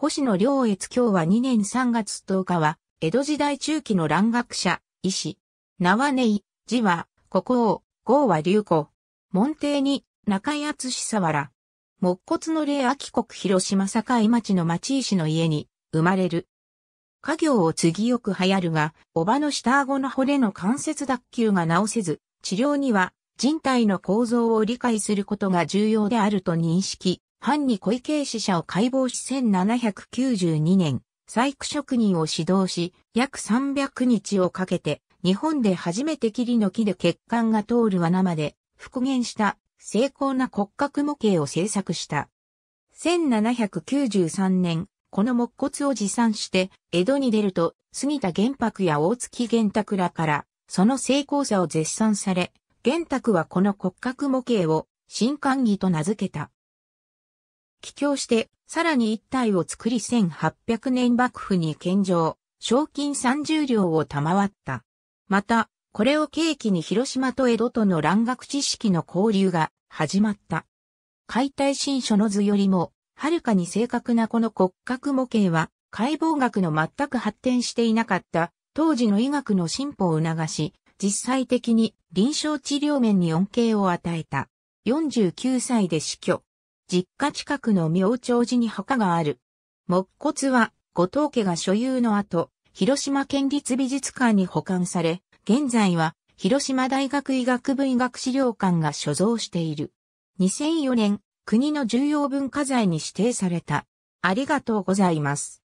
星野良越今日は2年3月10日は、江戸時代中期の蘭学者、医師。名は根井、字は、国王、号は流子。門弟に、中井厚志沢ら。木骨の霊秋国広島境町の町石の家に、生まれる。家業を継ぎよく流行るが、おばの下顎の骨の関節脱臼が治せず、治療には人体の構造を理解することが重要であると認識。藩に小池死者を解剖し1792年、細工職人を指導し、約300日をかけて、日本で初めて霧の木で血管が通る罠まで復元した精巧な骨格模型を制作した。1793年、この木骨を持参して、江戸に出ると、杉田玄白や大月玄卓らから、その精巧さを絶賛され、玄卓はこの骨格模型を、新刊儀と名付けた。帰郷して、さらに一体を作り1800年幕府に献上、賞金30両を賜った。また、これを契機に広島と江戸との蘭学知識の交流が始まった。解体新書の図よりも、はるかに正確なこの骨格模型は、解剖学の全く発展していなかった、当時の医学の進歩を促し、実際的に臨床治療面に恩恵を与えた。49歳で死去。実家近くの明朝寺に墓がある。木骨は、後藤家が所有の後、広島県立美術館に保管され、現在は広島大学医学部医学資料館が所蔵している。2004年、国の重要文化財に指定された。ありがとうございます。